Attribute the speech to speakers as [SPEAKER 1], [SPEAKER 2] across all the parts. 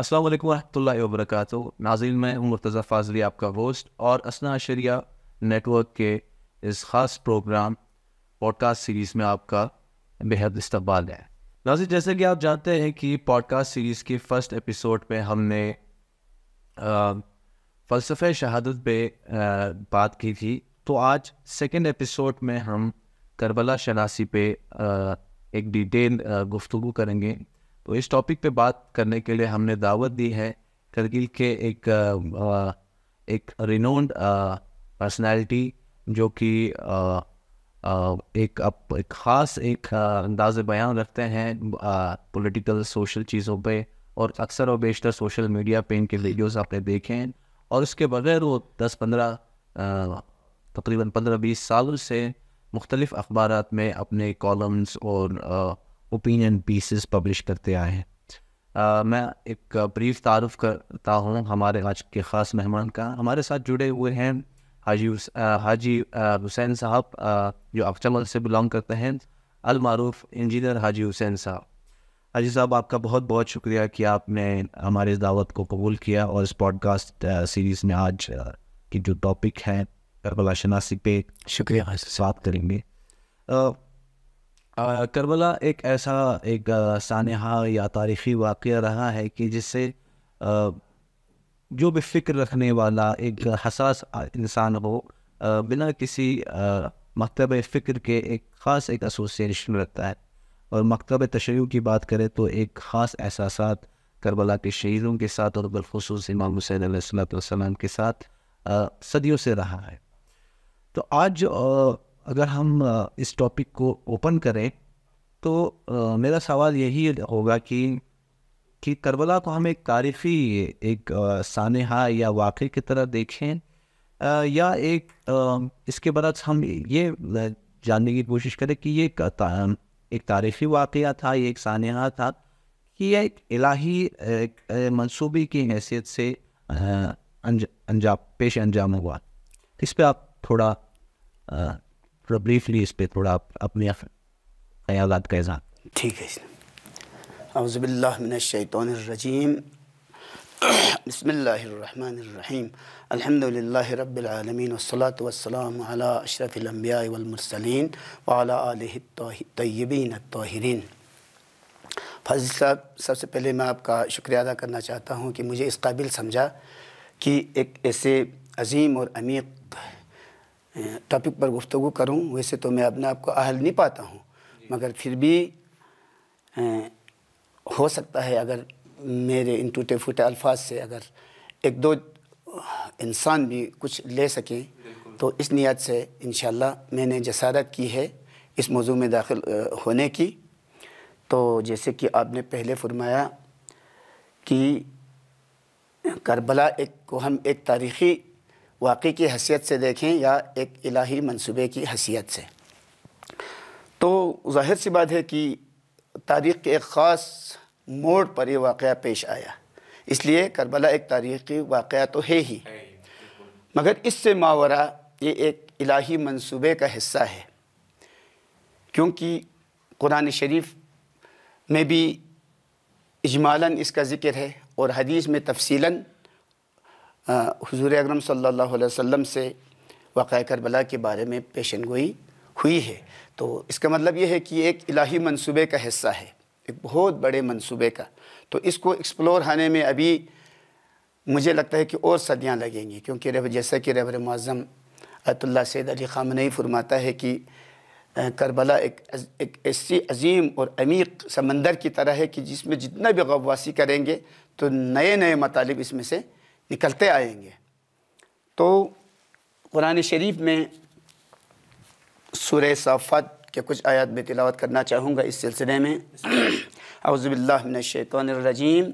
[SPEAKER 1] अस्सलाम वालेकुम वरहमतुल्लाहि व बरकातहू नाजिन मैं हूँ मुर्तज़ा फाजली आपका होस्ट और असना शरिया नेटवर्क के इस ख़ास प्रोग्राम पॉडकास्ट सीरीज़ में आपका बेहद इस्तबाल है नाजिन जैसे कि आप जानते हैं कि पॉडकास्ट सीरीज़ के फ़र्स्ट एपिसोड में हमने फ़लसफ़ शहादत पे बात की थी तो आज सेकेंड एपिसोड में हम करबला शनासी पे आ, एक डिटेल गुफ्तु करेंगे तो इस टॉपिक पे बात करने के लिए हमने दावत दी है करगिल के एक एक रिनोन्ड पर्सनालिटी जो कि एक अप, एक ख़ास एक अंदाज बयान रखते हैं पॉलिटिकल सोशल चीज़ों पे और अक्सर और बेशतर सोशल मीडिया पे इनके वीडियोस आपने देखे हैं और उसके बगैर वो दस पंद्रह तकरीबन पंद्रह बीस सालों से मुख्तलिफ़ अखबार में अपने कॉलम्स और आ, ओपिनियन पीसेस पब्लिश करते आए हैं Uh, मैं एक ब्रीफ तारुफ करता हूँ हमारे आज के ख़ास मेहमान का हमारे साथ जुड़े हुए हैं हाजी हाजी हुसैन साहब जो अक्षमल से बिलोंग करते हैं अलमारूफ इंजीनियर हाजी हुसैन साहब हाजी साहब आपका बहुत बहुत शुक्रिया कि आपने हमारे इस दावत को कबूल किया और इस पॉडकास्ट सीरीज़ में आज की जो टॉपिक है शनासी पे शुक्रिया बात करेंगे करबला एक ऐसा एक सानहा या तारीख़ी वाक़ रहा है कि जिससे जो भी फ़िक्र रखने वाला एक हसास इंसान हो बिना किसी मकतब फ़िक्र के एक ख़ास एक एसोसिएशन रखता है और मकतब तशरी की बात करें तो एक ख़ास एहसास करबला के शहीदों के साथ और बिलखसूस इमाम हुसैन सलाम के साथ आ, सदियों से रहा है तो आज अगर हम इस टॉपिक को ओपन करें तो मेरा सवाल यही होगा कि कि करबला को हम एक तारीफ़ी एक सानहा या वाक़े की तरह देखें या एक इसके बरस हम ये जानने की कोशिश करें कि ये एक तारीफ़ी वाक़ था ये एक सानहा था कि यह एक इलाही एक मनसूबे की हैसियत से अंजा, पेश अंजाम हुआ इस पर आप थोड़ा थोड़ा ब्रीफली इस पर थोड़ा अपने ख्याल का इजहार
[SPEAKER 2] ठीक है अवज़बिल्लाशैतरजीम बसमीम अलहमदिल्ल रबालमीन वसलात वसलम अला अशरफ़िलम्बियामरसलिन वालतबीन तोहरीन फजल साहब सबसे पहले मैं आपका शुक्रिया अदा करना चाहता हूँ कि मुझे इस काबिल समझा कि एक ऐसे अजीम और अमीर टॉपिक पर गुफ्तु करूं वैसे तो मैं अपने आप को अहल नहीं पाता हूं मगर फिर भी हो सकता है अगर मेरे इन टूटे फूटे अल्फाज से अगर एक दो इंसान भी कुछ ले सकें तो इस नियत से इन मैंने जसारत की है इस मौजू में दाखिल होने की तो जैसे कि आपने पहले फरमाया कि करबला एक को हम एक तारीख़ी वाकई की हैसियत से देखें या एक इलाही मंसूबे की हैसियत से तो जाहिर सी बात है कि तारीख़ के एक ख़ास मोड़ पर यह वाक़ पेश आया इसलिए करबला एक तारीख़ी वाक़ तो है ही मगर इससे मावरा ये एक इलाही मंसूबे का हिस्सा है क्योंकि कुरान शरीफ में भी इजमालन इसका ज़िक्र है और हदीस में तफसीला हुजूर अकरम सल्लल्लाहु अलैहि वसल्लम से वाक़ करबला के बारे में पेशन गोई हुई है तो इसका मतलब ये है कि एक इलाही मंसूबे का हिस्सा है एक बहुत बड़े मंसूबे का तो इसको एक्सप्लोर होने में अभी मुझे लगता है कि और सदियाँ लगेंगी क्योंकि जैसा कि रहबर मज़म अतुल्ला सैद अली नहीं फरमाता है कि करबला एक एक ऐसी अजीम और अमीक समंदर की तरह है कि जिसमें जितना भी गवासी करेंगे तो नए नए मतलब इसमें से निकलते आएंगे तो कुरान शरीफ में सुर साफ़त के कुछ आयात में तिलावत करना चाहूँगा इस सिलसिले में शैतरजीम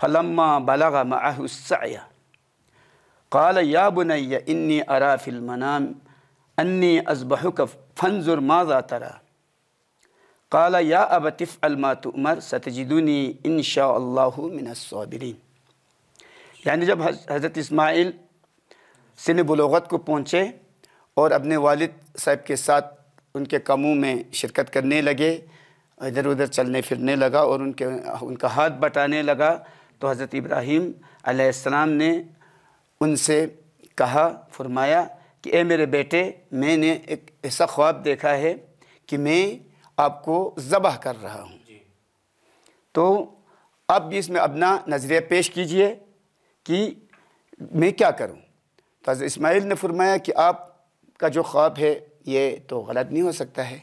[SPEAKER 2] फलम्मा बलग माहया कल या बुनैया इन्नी अरा फिल्मनाम अन्नी अजबहुक फंजुर माजा तरा कल या अब तिफ़ अलमा उमर सतजिदुनी इन शाह मिनसबिन यानी जब हज़रत इस्माइल सिन बलोगत को पहुँचे और अपने वालिद साहब के साथ उनके कामों में शिरकत करने लगे इधर उधर चलने फिरने लगा और उनके उनका हाथ बटाने लगा तो हज़रत इब्राहीम आसमाम ने उनसे कहा फरमाया कि ए मेरे बेटे मैंने एक ऐसा ख्वाब देखा है कि मैं आपको ज़बह कर रहा हूँ तो आप भी इसमें अपना नज़रिया पेश कीजिए कि मैं क्या करूं तो हज़र इसमाइल ने फरमाया कि आपका जो ख्वाब है ये तो गलत नहीं हो सकता है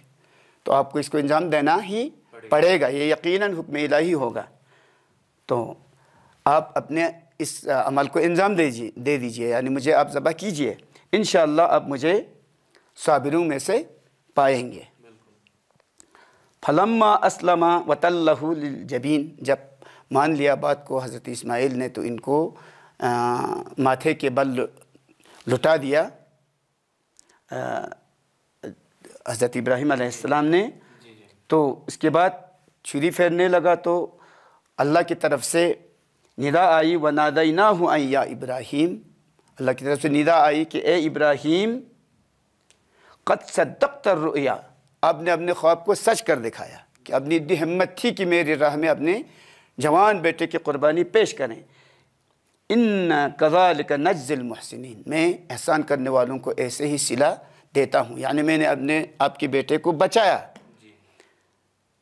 [SPEAKER 2] तो आपको इसको इंजाम देना ही पड़ेगा, ये यकीनन हुक्म इलाही होगा तो आप अपने इस अमल को इंजाम दीजिए दे दीजिए यानी मुझे आप ज़बह कीजिए इन आप मुझे साबिरों में से पाएंगे फलम्मा असलमा वतल्लहू जबीन जब मान लिया बात को हज़रत इस्माइल ने तो इनको आ, माथे के बल लुटा दिया हज़रत इब्राहिम आसमाम ने तो उसके बाद छुरी फेरने लगा तो अल्लाह की तरफ से निदा आई व नादई ना हो आई या इब्राहिम अल्लाह की तरफ से निदा आई कि ए इब्राहिम कद सदक रोया आपने अपने ख्वाब को सच कर दिखाया कि अपनी इतनी हिम्मत थी कि मेरी राह में अपने जवान बेटे की क़ुरबानी पेश करें इन कज़ाल का नज़ल महसिन मैं एहसान करने वालों को ऐसे ही सिला देता हूँ यानी मैंने अपने आपके बेटे को बचाया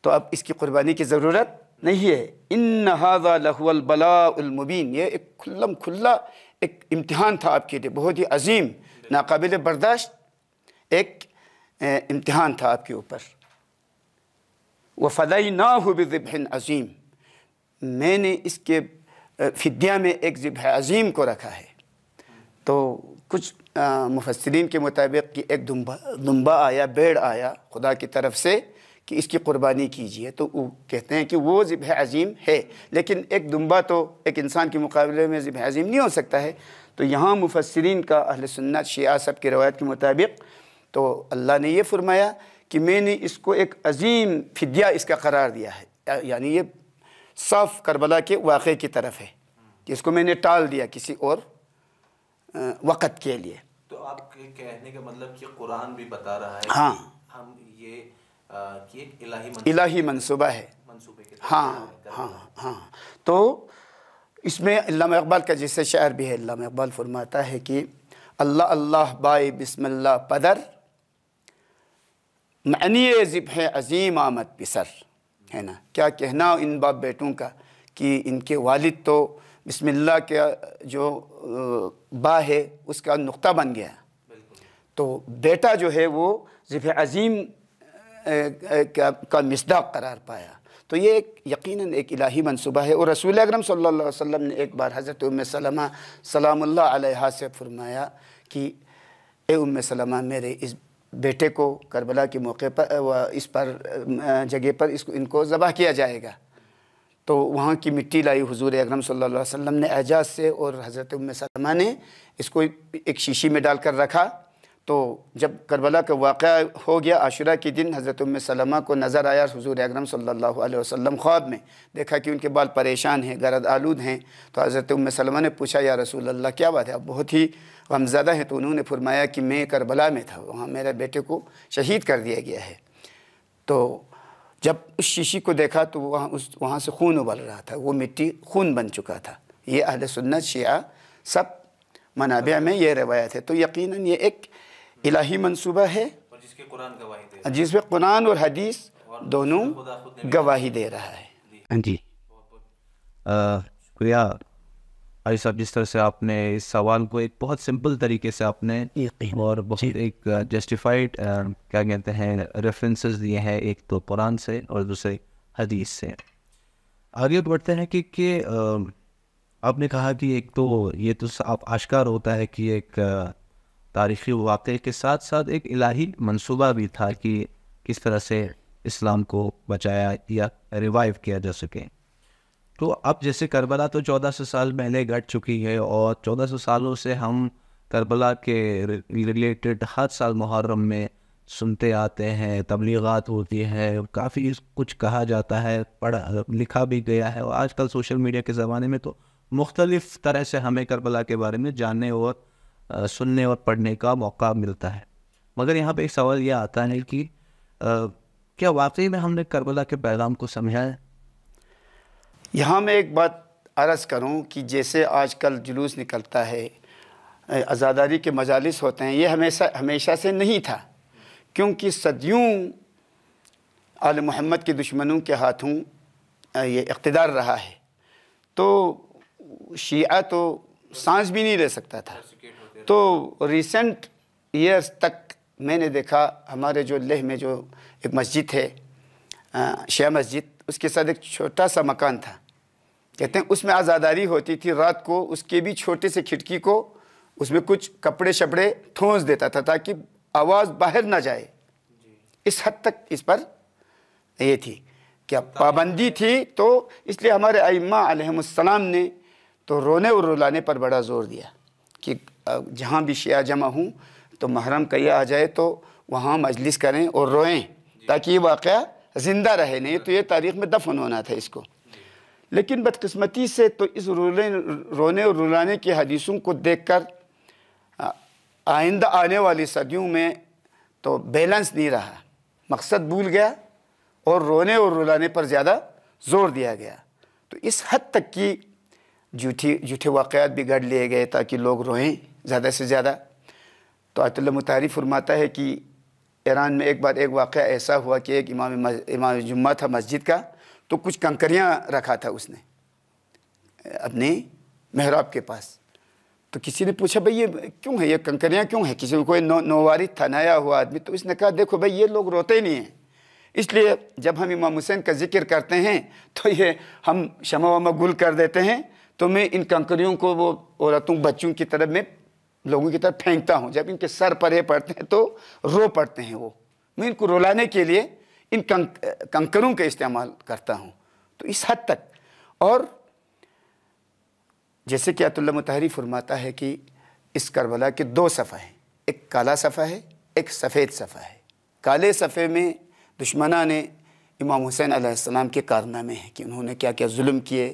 [SPEAKER 2] तो अब इसकी क़ुरबानी की ज़रूरत नहीं है इन हाजा लहुलबलामुबीन ये एक खुल्लम खुल्ला एक इम्तहान था आपके लिए बहुत ही अजीम नाकबिल बर्दाश्त एक इम्तहान था आपके ऊपर व फ़दई ना हो हुबिन अजीम मैंने इसके फिदिया में एक ज़िब अजीम को रखा है तो कुछ मुफसरीन के मुताबिक कि एक दुम्बा दुम्बा आया बेड़ आया खुदा की तरफ से कि इसकी कुर्बानी कीजिए तो वो कहते हैं कि वो ज़िब अजीम है लेकिन एक दुम्बा तो एक इंसान के मुकाबले में ज़िब अजीम नहीं हो सकता है तो यहाँ मुफसरीन का अहल सुन्नत शिया सब की रवायत के मुताबिक तो अल्लाह ने यह फरमाया कि मैंने इसको एक अजीम फिदिया इसका करार दिया है यानी ये साफ करबला के वाक़े की तरफ है जिसको मैंने टाल दिया किसी और वक़्त के लिए
[SPEAKER 1] तो आपके कहने का मतलब कि कुरान भी बता रहा है हाँ हम ये इलाही इलाही है
[SPEAKER 2] हाँ हाँ हाँ तो इसमें अल्लाह इकबाल का जैसे शायर भी है अल्लाह इकबाल फरमाता है कि अल्लाह अल्लाह बाई बिस्मिल्लाह पदर मनी ज़िब है अजीम आमद पिसर है ना क्या कहना इन बाप बेटों का कि इनके वालिद तो बिस्मिल्लाह के जो बा है उसका नुक्ता बन गया तो बेटा जो है वो ज़िफ़ अज़ीम का, का मिसदाक करार पाया तो ये एक यकीन एक इलाही मनसूबा है और रसूल अक्रम वसल्लम ने एक बार हज़रत उम सलमा सलाम से फ़रमाया कि ए उम सलमा मेरे इस बेटे को करबला के मौके पर इस पर जगह पर इसको इनको ज़बह किया जाएगा तो वहाँ की मिट्टी लाई हुजूर अकरम सल्लल्लाहु अलैहि वसल्लम ने एजाज से और हज़रत उम सलमा ने इसको एक शीशी में डालकर रखा तो जब करबला का वाक़ हो गया आशुरा के दिन हज़रत उम सलमा को नज़र आया हुजूर अकरम सल्लल्लाहु अलैहि वसल्लम ख्वाब में देखा कि उनके बाल परेशान हैं गरद आलूद हैं तो हज़रत उम्मा सलमा ने पूछा या रसूल अल्लाह क्या बात है अब बहुत ही गमज़दा हैं तो उन्होंने फरमाया कि मैं करबला में था वहाँ मेरे बेटे को शहीद कर दिया गया है तो जब उस शीशी को देखा तो वहाँ उस वहाँ से खून उबल रहा था वो मिट्टी खून बन चुका था ये अहद सुन्नत शिया सब मनाब में ये रवायत है तो यकीनन ये एक इलाही मनसूबा है जिसमें कुरान और हदीस दोनों गवाही दे रहा है जी शुक्रिया
[SPEAKER 1] हाँ भाई साहब जिस तरह से आपने इस सवाल को एक बहुत सिंपल तरीके से आपने और बहुत एक जस्टिफाइड uh, uh, क्या कहते हैं रेफरेंसेस दिए हैं एक तो कुरान से और दूसरे हदीस से आगे बढ़ते हैं कि, कि uh, आपने कहा कि एक तो ये तो आप आश्कार होता है कि एक तारीखी वाक़े के साथ साथ एक इलाही मंसूबा भी था कि किस तरह से इस्लाम को बचाया या रिवाइव किया जा सके तो अब जैसे करबला तो चौदह सौ साल पहले घट चुकी है और चौदह सौ सालों से हम करबला के रिलेटेड हर साल मुहर्रम में सुनते आते हैं तबलीगत होती है काफ़ी कुछ कहा जाता है पढ़ा लिखा भी गया है और आजकल सोशल मीडिया के ज़माने में तो मुख्तलिफ़ तरह से हमें करबला के बारे में जानने और सुनने और पढ़ने का मौका मिलता है मगर यहाँ पे एक सवाल यह आता है कि आ, क्या वाकई में हमने करबला के पैगाम को समझा है
[SPEAKER 2] यहाँ मैं एक बात अर्ज़ करूँ कि जैसे आजकल जुलूस निकलता है आज़ादारी के मजालस होते हैं ये हमेशा हमेशा से नहीं था क्योंकि सदियों आल मोहम्मद के दुश्मनों के हाथों ये इकतदार रहा है तो शिया तो सांस भी नहीं ले सकता था तो रिसेंट ईयर्स तक मैंने देखा हमारे जो लेह में जो एक मस्जिद है शिया मस्जिद उसके साथ एक छोटा सा मकान था कहते हैं उसमें आज़ादारी होती थी रात को उसके भी छोटे से खिड़की को उसमें कुछ कपड़े शपड़े ठोंस देता था ताकि आवाज़ बाहर ना जाए इस हद तक इस पर ये थी क्या पाबंदी थी तो इसलिए हमारे अम्मा ने तो रोने और रुलाने पर बड़ा ज़ोर दिया कि जहाँ भी शेह जमा हूँ तो महरम कहीं आ जाए तो वहाँ मजलिस करें और रोएं ताकि ये वाक़ ज़िंदा रहे नहीं तो ये तारीख में दफन होना था इसको लेकिन बदकस्मती से तो इस रोने रोने और रुलाने की हदीसों को देखकर आइंदा आने वाली सदियों में तो बैलेंस नहीं रहा मकसद भूल गया और रोने और रुलाने पर ज़्यादा जोर दिया गया तो इस हद तक की जूठी जूठे वाक़ात भी गढ़ लिए गए ताकि लोग रोएं ज़्यादा से ज़्यादा तो अतल मुतारी फरमाता है कि ईरान में एक बार एक वाक़ ऐसा हुआ कि एक इमाम इमाम जुम्मा था मस्जिद का तो कुछ कंकरियाँ रखा था उसने अपने महराब के पास तो किसी ने पूछा भाई ये क्यों है ये कंकरियाँ क्यों है किसी कोई नो था नया हुआ आदमी तो उसने कहा देखो भाई ये लोग रोते नहीं हैं इसलिए जब हम इमाम हुसैन का जिक्र करते हैं तो ये हम शमा वमा गुल कर देते हैं तो मैं इन कंकरियों को वो औरतों बच्चों की तरफ में लोगों की तरफ फेंकता हूँ जब इनके सर परे पड़ते हैं तो रो पड़ते हैं वो मैं इनको रुलाने के लिए इन कंक कंकरों का इस्तेमाल करता हूँ तो इस हद तक और जैसे कि अतुल्ला मतहरी फरमाता है कि इस करबला के दो सफ़ा हैं एक काला सफ़ा है एक सफ़ेद सफ़ा है काले सफ़े में दुश्मना ने इमाम हुसैन आसमाम के कारनामे हैं कि उन्होंने क्या क्या जुल्म किए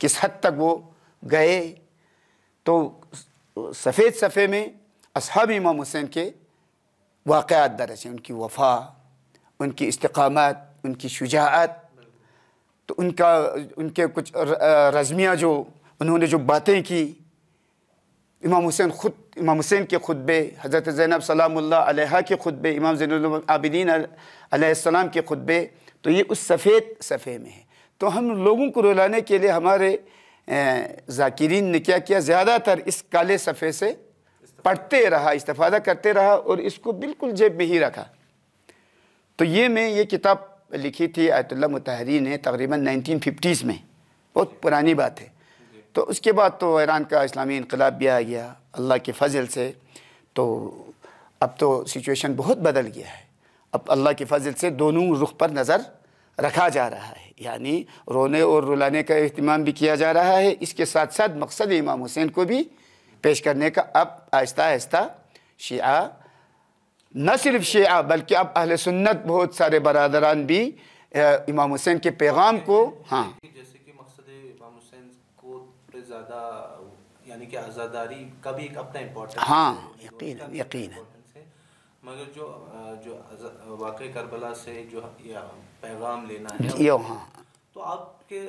[SPEAKER 2] किस हद तक वो गए तो तो सफ़ेद सफ़े में अब इमाम हुसैन के वाक़ात दर्ज हैं उनकी वफ़ा उनकी इस्तकामत उनकी शुजात तो उनका उनके कुछ रज़मियाँ जो उन्होंने जो बातें की इमाम हुसैन ख़ुद इमाम हुसैन के खुतबे हज़रत ज़ैनब सलामुल्लाह के खुतबे इमाम आबिदीन अलैहिस्सलाम के खुतबे तो ये उस सफ़ेद सफ़े में है तो हम लोगों को रुलाने के लिए हमारे जाकिरीन ने क्या किया ज़्यादातर इस काले सफ़े से पढ़ते रहा इस्तफादा करते रहा और इसको बिल्कुल जेब में ही रखा तो ये मैं ये किताब लिखी थी आयतुल्ला मतहरी ने तकरीबन 1950s में बहुत पुरानी बात है तो उसके बाद तो ईरान का इस्लामी इनकलाब भी आ गया अल्लाह के फजल से तो अब तो सिचुएशन बहुत बदल गया है अब अल्लाह के फजल से दोनों रुख पर नज़र रखा जा रहा है यानी रोने और रुलाने का अहतमाम भी किया जा रहा है इसके साथ साथ मकसद इमाम हुसैन को भी पेश करने का अब आहिस्ता आहिस्ता शिया न सिर्फ शिया बल्कि अब अहल सुन्नत बहुत सारे बरदरान भी इमाम हुसैन के पैगाम को हाँ जैसे कि मकसद इमाम
[SPEAKER 1] हुसैन को ज़्यादा यानी कि आज़ादारी का भी एक अपना हाँ यकीन यकीन मगर जो जो वाक़ करबला से जो पैगाम लेना है हाँ। तो आपके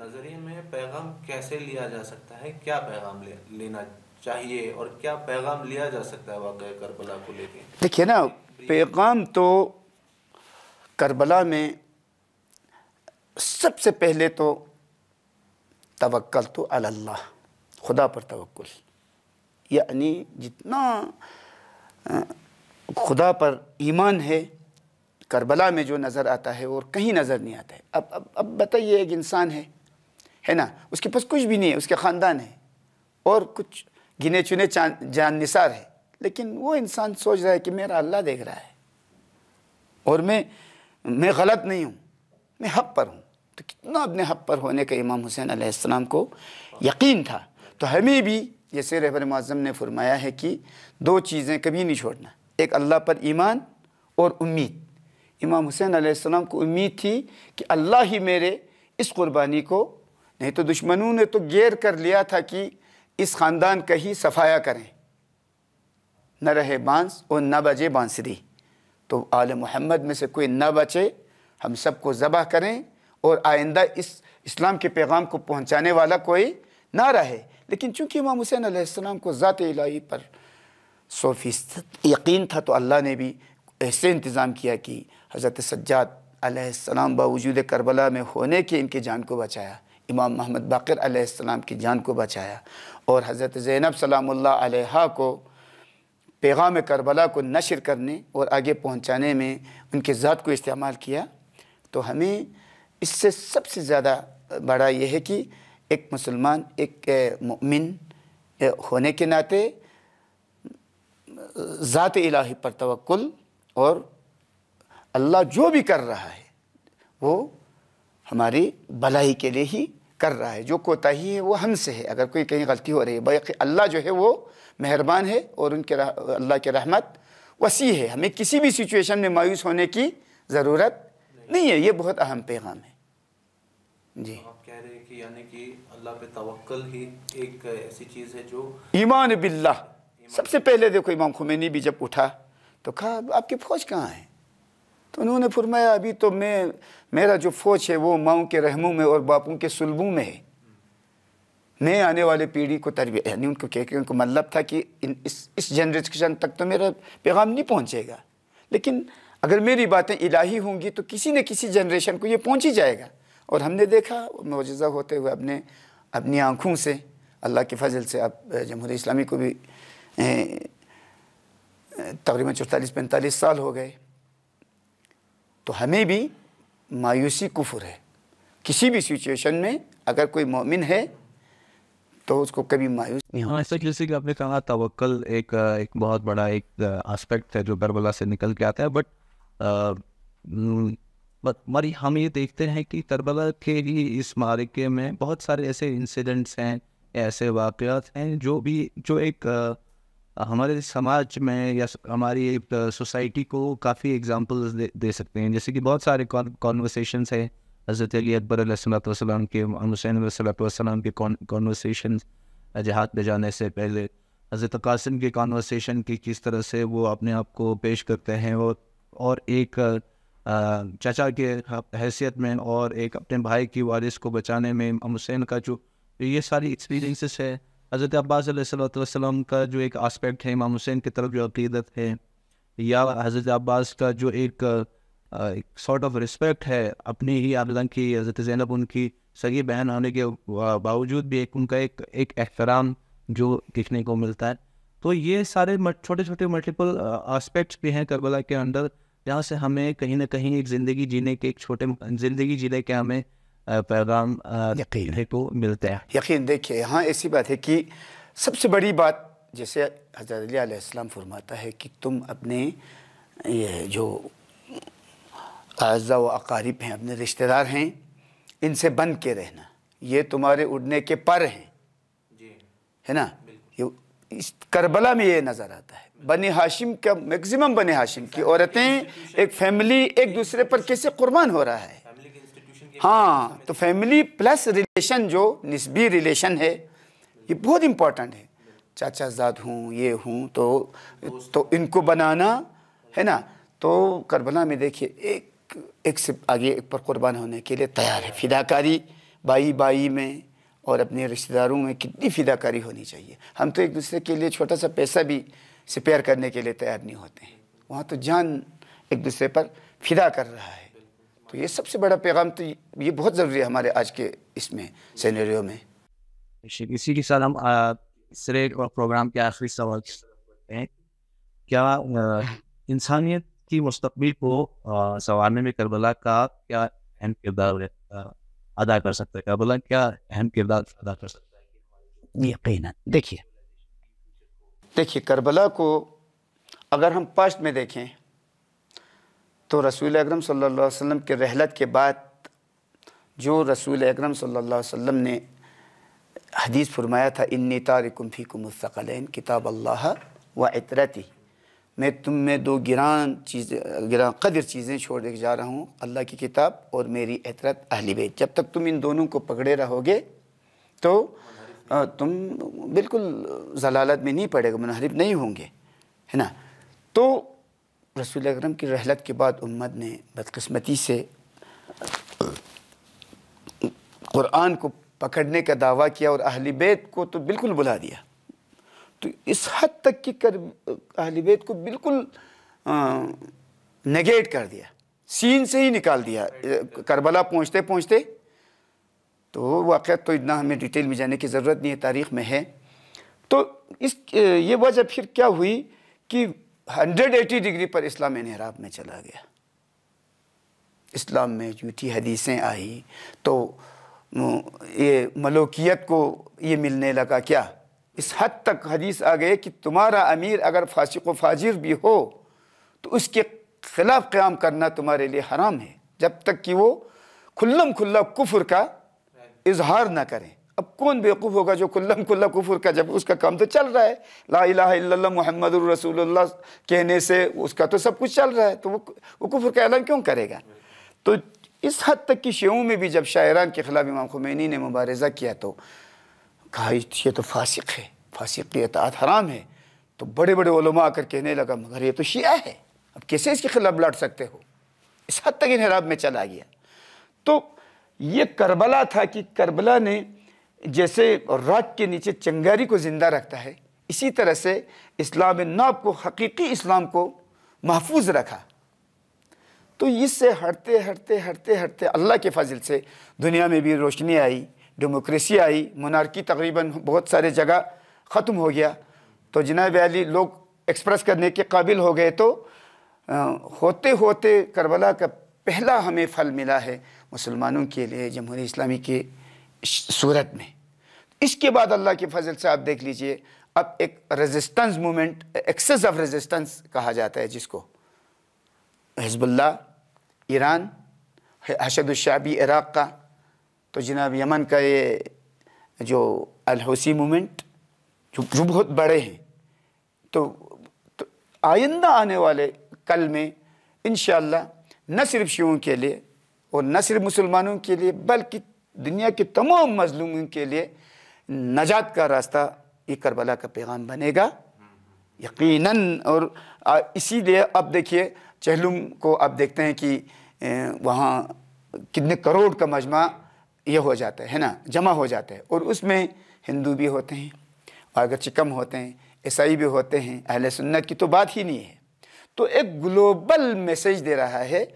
[SPEAKER 1] नज़रिए में पैगाम कैसे लिया जा सकता है क्या पैगाम ले, लेना चाहिए और क्या पैगाम लिया जा सकता है वाक़ करबला को लेके
[SPEAKER 2] देखिए ना पैगाम तो करबला में सबसे पहले तो तवक्ल तो अल्लाह खुदा पर तवक्ल यानी जितना खुदा पर ईमान है करबला में जो नज़र आता है और कहीं नज़र नहीं आता है अब अब अब बताइए एक इंसान है है ना उसके पास कुछ भी नहीं है उसके ख़ानदान है और कुछ गिने चुने जान निसार है लेकिन वो इंसान सोच रहा है कि मेरा अल्लाह देख रहा है और मैं मैं गलत नहीं हूँ मैं हक पर हूँ तो कितना अपने हक पर होने का इमाम हुसैन आसमाम को यकीन था तो हमें भी जैसे रहबर मज़म ने फरमाया है कि दो चीज़ें कभी नहीं छोड़ना एक अल्लाह पर ईमान और उम्मीद इमाम हुसैन आसमाम को उम्मीद थी कि अल्लाह ही मेरे इस कुर्बानी को नहीं तो दुश्मनों ने तो गैर कर लिया था कि इस ख़ानदान का ही सफाया करें न रहे बांस और न बजे बांसरी तो आल मोहम्मद में से कोई न बचे हम सबको ज़बह करें और आइंदा इस इस्लाम के पैगाम को पहुँचाने वाला कोई ना रहे लेकिन चूँकि इमाम हुसैन आसमाम को ज़ात इलाही पर सौ फीसद यकीन था तो अल्लाह ने भी ऐसे इंतज़ाम किया कि हज़रत सज्जाद आसमाम बावजूद करबला में होने के इनकी जान को बचाया इमाम मोहम्मद बाकर की जान को बचाया और हज़रत ज़ैनब सलामुल्लाह अलैहा को पैगाम करबला को नशर करने और आगे पहुँचाने में उनके ज़ात को इस्तेमाल किया तो हमें इससे सबसे ज़्यादा बड़ा यह है कि एक मुसलमान एक मुमिन होने के नाते ज़ात इलाही पर तवक्ल और अल्लाह जो भी कर रहा है वो हमारी भलाई के लिए ही कर रहा है जो कोताही है वो हमसे है अगर कोई कहीं गलती हो रही है बल्कि अल्लाह जो है वो मेहरबान है और उनके अल्लाह के रहमत वसी है हमें किसी भी सिचुएशन में मायूस होने की ज़रूरत नहीं।, नहीं है ये बहुत अहम पैगाम है जी
[SPEAKER 1] आप कह रहे हैं कि यानी कि अल्लाह पे तवक्ल ही एक ऐसी चीज़ है जो
[SPEAKER 2] ईमान बिल्ला सबसे पहले देखो इमाम खुमैनी भी जब उठा तो कहा आपकी फ़ौज कहाँ है तो उन्होंने फरमाया अभी तो मैं मेरा जो फ़ौज है वो माओ के रहमों में और बापों के सुलबों में है मैं आने वाले पीढ़ी को तरबियत यानी उनको कह के उनको मतलब था कि इन इस इस जनरेशन तक तो मेरा पैगाम नहीं पहुँचेगा लेकिन अगर मेरी बातें इलाही होंगी तो किसी न किसी जनरेशन को ये पहुँच ही जाएगा और हमने देखा मुजज़ा होते हुए अपने अपनी आँखों से अल्लाह के फजल से आप जमहूर इस्लामी को भी तकरीबन चौतालीस पैंतालीस साल हो गए तो हमें भी मायूसी कुफर है किसी भी सिचुएशन में अगर कोई मोमिन है तो उसको कभी मायूस
[SPEAKER 1] नहीं हाँ ऐसा जैसे कि आपने कहा तवक्ल एक एक बहुत बड़ा एक एस्पेक्ट है जो बरबला से निकल के आता है बट मरी हम ये देखते हैं कि तरबला के ही इस मार्के में बहुत सारे ऐसे इंसिडेंट्स हैं ऐसे वाक़ हैं जो भी जो एक आ, हमारे समाज में या हमारी सोसाइटी को काफ़ी एग्जांपल्स दे, दे सकते हैं जैसे कि बहुत सारे कॉन्वर्सेशन हैं हज़रत अली अकबर सलाम के हुसैन सलाम के कॉन्वर्सेशन जहाद पे जाने से पहले हज़रत कासिम के कॉन्वर्सेशन की किस तरह से वो अपने आप को पेश करते हैं और और एक चाचा के हैसियत में और एक अपने भाई की वारिस को बचाने में हुसैन का जो ये सारी एक्सपीरियंसेस है हज़रत अब्बासम का जो एक आस्पेक्ट है इमाम हुसैन की तरफ जो अकीदत है या हज़रत अब्बास का जो एक सॉर्ट ऑफ रिस्पेक्ट है अपनी ही आबदा की हज़रत ज़ैनब उनकी सगी बहन होने के बावजूद भी एक उनका एक एक एहतराम जो देखने को मिलता है तो ये सारे छोटे छोटे मल्टीपल आस्पेक्ट्स भी हैं करबला के अंदर जहाँ से हमें कहीं ना कहीं एक ज़िंदगी जीने के एक छोटे ज़िंदगी जीने के हमें पैगाम को मिलता है
[SPEAKER 2] यकीन देखिए हाँ ऐसी बात है कि सबसे बड़ी बात जैसे हजरत फरमाता है कि तुम अपने ये जो अज़ा व अकारीब हैं अपने रिश्तेदार हैं इनसे बन के रहना ये तुम्हारे उड़ने के पर हैं है ना ये इस करबला में ये नज़र आता है बने हाशिम का मैक्सिमम बने हाशिम की औरतें एक फैमिली एक दूसरे पर कैसे कुर्बान हो रहा है हाँ तो फैमिली प्लस रिलेशन जो नस्बी रिलेशन है ये बहुत इम्पोर्टेंट है चाचा जाद हूँ ये हूँ तो तो इनको बनाना है ना तो करबला में देखिए एक एक से आगे एक पर कुर्बान होने के लिए तैयार है फिदाकारी बाई बाई में और अपने रिश्तेदारों में कितनी फिदाकारी होनी चाहिए हम तो एक दूसरे के लिए छोटा सा पैसा भी स्पेयर करने के लिए तैयार नहीं होते हैं वहाँ तो जान एक दूसरे पर फिदा कर रहा है तो ये सबसे बड़ा पैगाम तो ये बहुत ज़रूरी है हमारे आज के इसमें सीनेरियो में
[SPEAKER 1] इसी के साथ हम तीसरे प्रोग्राम के आखिरी सवाल हैं क्या इंसानियत की मुस्तबिल को संवारने में करबला का क्या अहम किरदार अदा कर सकता है करबला क्या अहम किरदार अदा कर सकता
[SPEAKER 2] है यकीन देखिए देखिए करबला को अगर हम पास्ट में देखें तो रसूल अकरम सल्लल्लाहु अलैहि वसल्लम के रहलत के बाद जो रसूल अकरम सल्लल्लाहु अलैहि वसल्लम ने हदीस फरमाया था इन तारिकुम फ़ीकुम मुस्तकल किताब अल्लाह व इतरती मैं तुम में दो गिरान चीज़ गिरान कदर चीज़ें छोड़ के जा रहा हूँ अल्लाह की किताब और मेरी एतरत अहली बेद जब तक तुम इन दोनों को पकड़े रहोगे तो तुम बिल्कुल जलालत में नहीं पड़ेगा मुनहरफ नहीं होंगे है ना तो रसूल अकरम की रहलत के बाद उम्मत ने बदकस्मती से क़ुरान को पकड़ने का दावा किया और अहल बैत को तो बिल्कुल बुला दिया तो इस हद तक कि कर अहल बैत को बिल्कुल नेगेट कर दिया सीन से ही निकाल दिया करबला पहुँचते पहुँचते तो वाक़ तो इतना हमें डिटेल में जाने की ज़रूरत नहीं है तारीख़ में है तो इस ये वजह फिर क्या हुई कि 180 डिग्री पर इस्लाम इनहराब में चला गया इस्लाम में जूठी हदीसें आई तो ये मलोकियत को ये मिलने लगा क्या इस हद तक हदीस आ गए कि तुम्हारा अमीर अगर फासिक व फाजिर भी हो तो उसके ख़िलाफ़ क़्याम करना तुम्हारे लिए हराम है जब तक कि वो खुल्लम खुल्ला कुफर का इजहार ना करें अब कौन बेवकूफ़ होगा जो कुल्लम कुल्ला कुफुर का जब उसका काम तो चल रहा है ला इल्लल्लाह मोहम्मद रसूलुल्लाह कहने से उसका तो सब कुछ चल रहा है तो वो वो कुफुर का ऐलान क्यों करेगा तो इस हद तक की शेयों में भी जब शायरान के ख़िलाफ़ इमाम खुमैनी ने मुबारजा किया तो कहा ये तो फासिक है फासिक की हराम है तो बड़े बड़े ओलमा आकर कहने लगा मगर ये तो शिया है अब कैसे इसके ख़िलाफ़ लड़ सकते हो इस हद तक इन्हराब में चला गया तो ये करबला था कि करबला ने जैसे राग के नीचे चंगारी को ज़िंदा रखता है इसी तरह से इस्लाम नाब को हकीकी इस्लाम को महफूज रखा तो इससे हटते हटते हटते हटते अल्लाह के फजल से दुनिया में भी रोशनी आई डेमोक्रेसी आई मनारकी तकरीबन बहुत सारे जगह ख़त्म हो गया तो जनाब अली लोग एक्सप्रेस करने के काबिल हो गए तो आ, होते होते करबला का पहला हमें फल मिला है मुसलमानों के लिए जमहूरी इस्लामी के सूरत में इसके बाद अल्लाह के फजल से आप देख लीजिए अब एक resistance movement axis of resistance कहा जाता है जिसको हिजबुल्ला ईरान हशदुशाबी इराक़ का तो जनाब यमन का ये जो अलहसी मूवमेंट जो, जो बहुत बड़े हैं तो, तो आइंदा आने वाले कल में इन न सिर्फ शिवों के लिए और न सिर्फ मुसलमानों के लिए बल्कि दुनिया के तमाम मजलूम के लिए नजात का रास्ता ये करबला का पैगाम बनेगा यकीनन और इसीलिए अब देखिए चहलुम को आप देखते हैं कि वहाँ कितने करोड़ का मजमा ये हो जाता है ना जमा हो जाता है और उसमें हिंदू भी होते हैं और अगर चिकम होते हैं ईसाई भी होते हैं अहल सुन्नत की तो बात ही नहीं है तो एक ग्लोबल मैसेज दे रहा है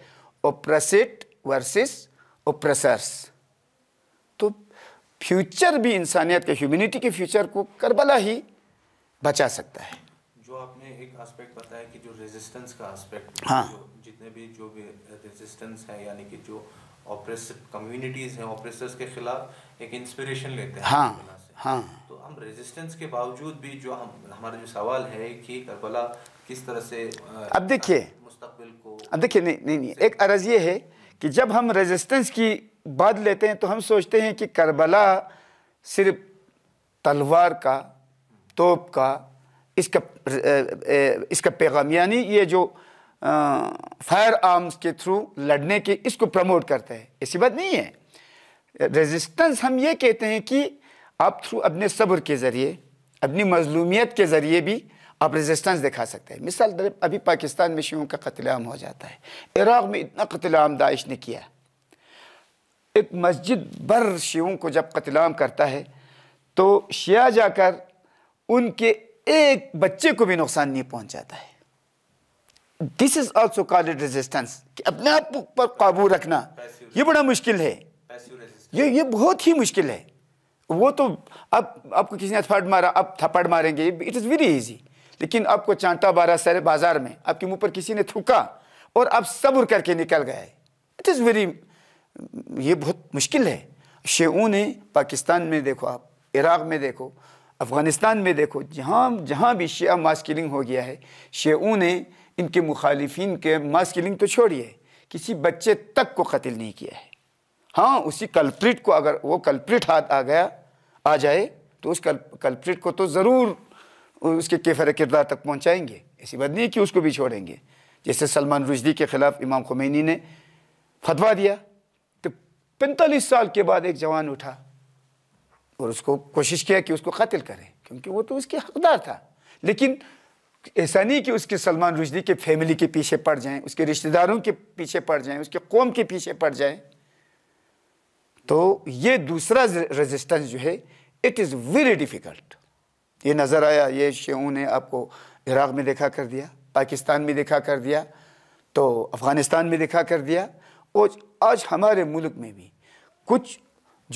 [SPEAKER 2] ओप्रसिट वर्सेस ओप्रेसर्स फ्यूचर भी इंसानियत के ह्यूमिनिटी के फ्यूचर को करबला ही बचा सकता है
[SPEAKER 1] जो आपने एक एस्पेक्ट बताया कि जो रेजिस्टेंस का एस्पेक्ट हाँ जितने भी जो भी रेजिस्टेंस है यानी कि जो ऑपरेस कम्युनिटीज़ हैं ऑपरेसर्स के खिलाफ एक इंस्पिरेशन लेते हैं हाँ हाँ तो हम रेजिस्टेंस के बावजूद भी जो हम हमारा जो सवाल है कि करबला किस तरह से अब देखिए
[SPEAKER 2] मुस्तबिल को अब देखिए नहीं नहीं, नहीं एक अर्ज़ ये है कि जब हम रेजिस्टेंस की बाद लेते हैं तो हम सोचते हैं कि करबला सिर्फ तलवार का तोप का इसका इसका पैगाम यानी ये जो फायर आर्म्स के थ्रू लड़ने के इसको प्रमोट करता है ऐसी बात नहीं है रेजिस्टेंस हम ये कहते हैं कि आप थ्रू अपने सब्र के ज़रिए अपनी मजलूमियत के ज़रिए भी आप रेजिस्टेंस दिखा सकते हैं मिसाल अभी पाकिस्तान में शियों का कत्लेआम हो जाता है इराक़ में इतना कत्लेआम दाइश ने किया एक मस्जिद भर शिवों को जब कत्लाम करता है तो शिया जाकर उनके एक बच्चे को भी नुकसान नहीं पहुंचाता है this is also called resistance कि अपने आप पर काबू रखना ये बड़ा मुश्किल है ये ये बहुत ही मुश्किल है वो तो अब आपको किसी ने थपड़ मारा अब थप्पड़ मारेंगे इट इज़ वेरी इजी लेकिन आपको चांटा बारा सर बाजार में आपके मुंह पर किसी ने थूका और आप सब्र करके निकल गए इट इज़ वेरी ये बहुत मुश्किल है शेऊ ने पाकिस्तान में देखो आप इराक़ में देखो अफ़गानिस्तान में देखो जहाँ जहाँ भी शे मास किलिंग हो गया है शेऊ ने इनके मुखालिफिन के मास किलिंग तो छोड़िए किसी बच्चे तक को कत्ल नहीं किया है हाँ उसी कल्प्रिट को अगर वो कल्प्रिट हाथ आ गया आ जाए तो उस कल कल्प्रिट को तो ज़रूर उसके केफर किरदार तक पहुँचाएंगे ऐसी बात नहीं है कि उसको भी छोड़ेंगे जैसे सलमान रुजदी के ख़िलाफ़ इमाम खुमैनी ने फतवा दिया पैंतालीस साल के बाद एक जवान उठा और उसको कोशिश किया कि उसको कत्ल करें क्योंकि वो तो उसके हकदार था लेकिन ऐसा नहीं कि उसके सलमान रुशदी के फैमिली के पीछे पड़ जाएं उसके रिश्तेदारों के पीछे पड़ जाएं उसके कौम के पीछे पड़ जाएं तो ये दूसरा रेजिस्टेंस जो है इट इज़ वेरी डिफ़िकल्ट ये नज़र आया ये शेयों ने आपको इराक़ में देखा कर दिया पाकिस्तान में देखा कर दिया तो अफ़गानिस्तान में देखा कर दिया और आज हमारे मुल्क में भी कुछ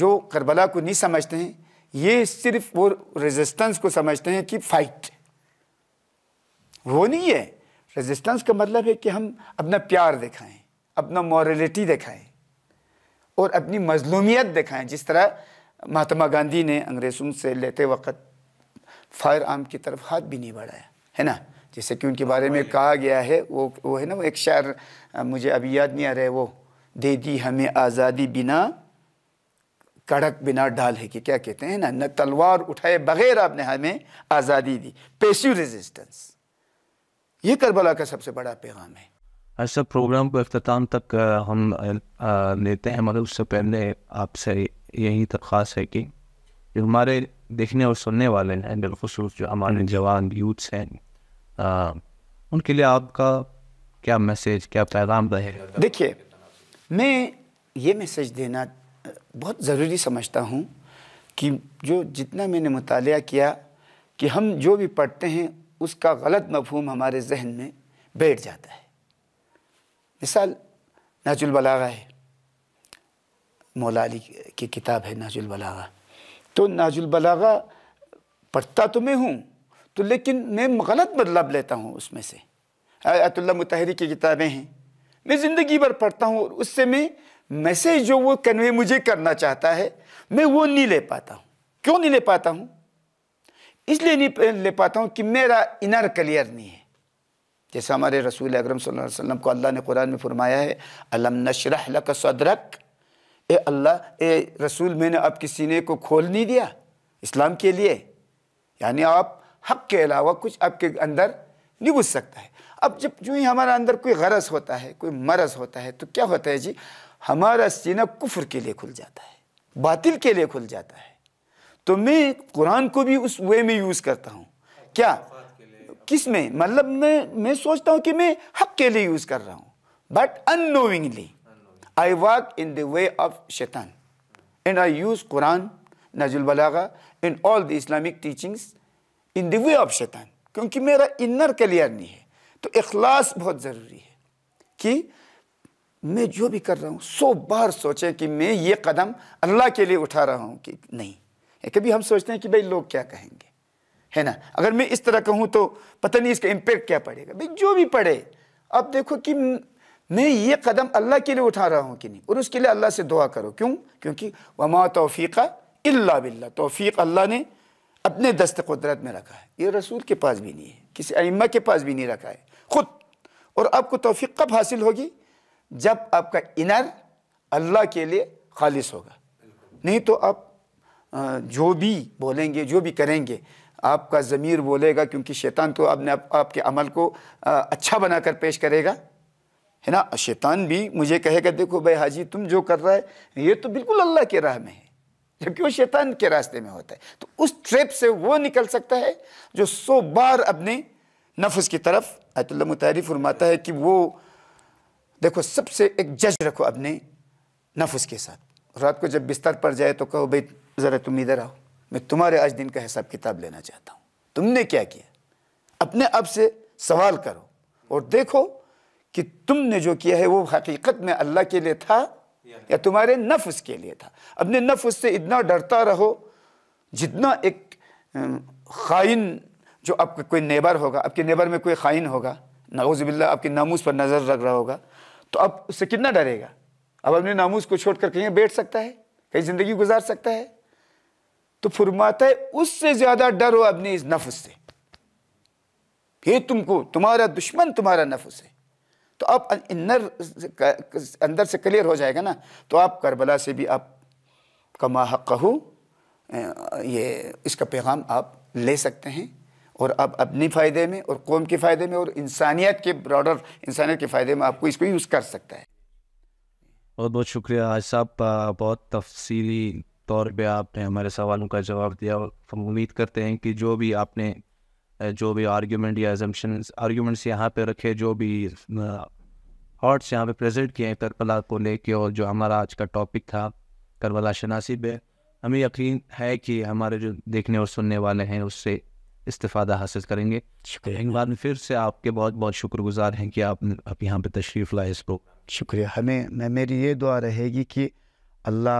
[SPEAKER 2] जो करबला को नहीं समझते हैं ये सिर्फ वो रेजिस्टेंस को समझते हैं कि फाइट वो नहीं है रेजिस्टेंस का मतलब है कि हम अपना प्यार दिखाएं अपना मॉरलिटी दिखाएं और अपनी मजलूमियत दिखाएं जिस तरह महात्मा गांधी ने अंग्रेज़ों से लेते वक्त फायर आर्म की तरफ हाथ भी नहीं बढ़ाया है ना जैसे कि उनके बारे में कहा गया है वो वो है ना वो एक शायर मुझे अभी याद नहीं आ रहा है वो दे दी हमें आज़ादी बिना कड़क बिना डाल है कि क्या कहते हैं ना न तलवार उठाए बगैर आपने हमें आज़ादी दी पेशिव रेजिस्टेंस ये करबला का सबसे बड़ा पैगाम है
[SPEAKER 1] ऐसा प्रोग्राम को अख्ताम तक हम लेते हैं मगर उससे पहले आपसे यही दरख्वास्त तो है कि जो हमारे देखने और सुनने वाले हैं बिलखसूस जो हमारे जवान यूथ्स हैं उनके लिए आपका क्या मैसेज क्या पैगाम रहेगा
[SPEAKER 2] देखिए मैं ये मैसेज देना बहुत ज़रूरी समझता हूँ कि जो जितना मैंने मुताल किया कि हम जो भी पढ़ते हैं उसका गलत मफहम हमारे जहन में बैठ जाता है मिसाल नाजुलबलागा है मौलाली की किताब है नाजुलबलागा तो नाजुलबलागा पढ़ता तो मैं हूँ तो लेकिन मैं गलत मतलब लेता हूँ उसमें से आयतुल्ला मुतहरी की किताबें हैं मैं ज़िंदगी भर पढ़ता हूँ और उससे मैं मैसेज जो वो कन्वे मुझे करना चाहता है मैं वो नहीं ले पाता हूँ क्यों नहीं ले पाता हूँ इसलिए नहीं ले पाता हूँ कि मेरा इनर क्लियर नहीं है जैसे हमारे रसूल अकरम सल्लल्लाहु अलैहि वसल्लम को अल्लाह ने कुरान में फरमाया है अलम नशरह सदरक ए अल्लाह ए रसूल मैंने आपके सीने को खोल नहीं दिया इस्लाम के लिए यानी आप हक के अलावा कुछ आपके अंदर नहीं घुस सकता है अब जब जो ही हमारा अंदर कोई गरज होता है कोई मरज होता है तो क्या होता है जी हमारा सीना कुफर के लिए खुल जाता है बातिल के लिए खुल जाता है तो मैं कुरान को भी उस वे में यूज़ करता हूँ क्या किस में मतलब मैं मैं सोचता हूँ कि मैं हक के लिए यूज़ कर रहा हूँ but unknowingly I walk in the way of शैतान एंड आई यूज़ कुरान नजुलबलागा in all the Islamic teachings in the way of शैतान क्योंकि मेरा इनर क्लियर नहीं है तो अखलास बहुत ज़रूरी है कि मैं जो भी कर रहा हूँ सौ बार सोचें कि मैं ये कदम अल्लाह के लिए उठा रहा हूँ कि नहीं कभी हम सोचते हैं कि भाई लोग क्या कहेंगे है ना अगर मैं इस तरह कहूँ तो पता नहीं इसका इम्पेक्ट क्या पड़ेगा भाई जो भी पड़े अब देखो कि मैं ये कदम अल्लाह के लिए उठा रहा हूँ कि नहीं और उसके लिए अल्लाह से दुआ करो क्यों क्योंकि वमा तोफ़ीक़ा इल्ला बिल्ला तोफ़ी अल्लाह ने अपने दस्त कुदरत में रखा है ये रसूल के पास भी नहीं है किसी अम्मा के पास भी नहीं रखा है खुद और आपको तोफ़ी कब हासिल होगी जब आपका इनर अल्लाह के लिए खालिस होगा नहीं तो आप जो भी बोलेंगे जो भी करेंगे आपका ज़मीर बोलेगा क्योंकि शैतान तो आपने आप, आपके अमल को अच्छा बनाकर पेश करेगा है ना शैतान भी मुझे कहेगा देखो भाई हाजी तुम जो कर रहा है ये तो बिल्कुल अल्लाह के राह में है जबकि वो शैतान के रास्ते में होता है तो उस ट्रेप से वो निकल सकता है जो सौ बार अपने नफ़ की तरफ आयतुल्ला मतारी फरमाता है कि वो देखो सबसे एक जज रखो अपने नफ़ के साथ रात को जब बिस्तर पर जाए तो कहो भाई ज़रा तुम इधर आओ मैं तुम्हारे आज दिन का हिसाब किताब लेना चाहता हूँ तुमने क्या किया अपने आप से सवाल करो और देखो कि तुमने जो किया है वो हकीकत में अल्लाह के लिए था या तुम्हारे नफ़ के लिए था अपने नफ से इतना डरता रहो जितना एक खाइन जो आपका कोई नेबर होगा आपके नेबर में कोई खाइन होगा नाउजबिल्ला आपके नामूस पर नज़र रख रहा होगा तो आप उससे कितना डरेगा अब अपने नामूस को छोड़ कर कहीं बैठ सकता है कहीं ज़िंदगी गुजार सकता है तो फुरमाता है उससे ज़्यादा डर हो अपने इस नफ़ से ये तुमको तुम्हारा दुश्मन तुम्हारा नफुस है तो आप इनर अंदर से क्लियर हो जाएगा ना तो आप करबला से भी आप कमा हक ये इसका पैगाम आप ले सकते हैं और अब अपने फ़ायदे में और कौम के फ़ायदे में और इंसानियत के ब्रॉडर इंसानियत के फ़ायदे में आपको इसको यूज़ कर सकता है
[SPEAKER 1] बहुत बहुत शुक्रिया आज साहब बहुत तफसीली तौर पे आपने हमारे सवालों का जवाब दिया और हम उम्मीद करते हैं कि जो भी आपने जो भी आर्ग्यूमेंट या एजम्पन आर्ग्यूमेंट्स यहाँ पे रखे जो भी हॉट्स यहाँ पे प्रेजेंट किए हैं करबला को लेके और जो हमारा आज का टॉपिक था करबला शनासी पे हमें यकीन है कि हमारे जो देखने और सुनने वाले हैं उससे इस्तीफ़ादा हासिल करेंगे एक बार फिर से आपके बहुत बहुत
[SPEAKER 2] शुक्रगुजार हैं कि
[SPEAKER 1] आप आप यहाँ पे तशरीफ़ लाए इस
[SPEAKER 2] शुक्रिया हमें मैं मेरी ये दुआ रहेगी कि अल्लाह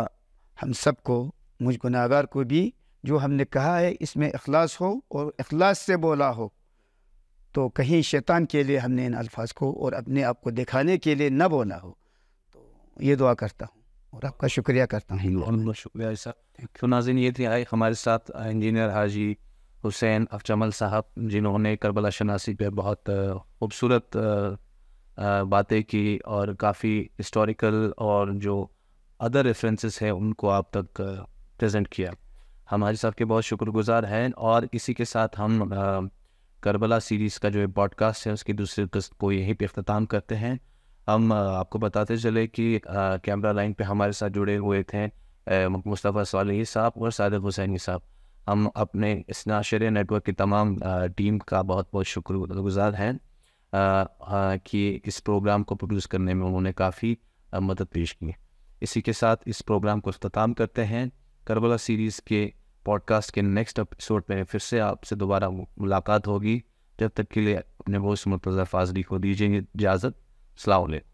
[SPEAKER 2] हम सब को मुझ गुनागार को भी जो हमने कहा है इसमें अखलास हो और अखलास से बोला हो तो कहीं शैतान के लिए हमने इन अल्फाज को और अपने आप को दिखाने के लिए न बोला हो तो ये दुआ करता हूँ और आपका शुक्रिया करता हूँ बहुत बहुत शुक्रिया सर
[SPEAKER 1] तो नाजिन ये थे आए हमारे साथ इंजीनियर हाजी हुसैन अफजमल साहब जिन्होंने करबला शनासी पे बहुत खूबसूरत बातें की और काफ़ी हिस्टोरिकल और जो अदर रेफरेंसेस हैं उनको आप तक प्रेजेंट किया हम हाजी साहब के बहुत शुक्रगुजार हैं और इसी के साथ हम करबला सीरीज़ का जो पॉडकास्ट है उसकी दूसरी किस्त को यहीं पर अख्ताम करते हैं हम आपको बताते चले कि कैमरा लाइन पे हमारे साथ जुड़े हुए थे मुस्तफ़ा सालही साहब और सादक हुसैनी साहब हम अपने इस नाशर नेटवर्क की तमाम टीम का बहुत बहुत शुक्रगुजार हैं कि इस प्रोग्राम को प्रोड्यूस करने में उन्होंने काफ़ी मदद पेश की इसी के साथ इस प्रोग्राम को अख्ताम करते हैं करबला सीरीज़ के पॉडकास्ट के नेक्स्ट एपिसोड में फिर से आपसे दोबारा मुलाकात होगी जब तक के लिए अपने बहुत मुर्तज़ा फाजरी को दीजिए इजाज़त सलाम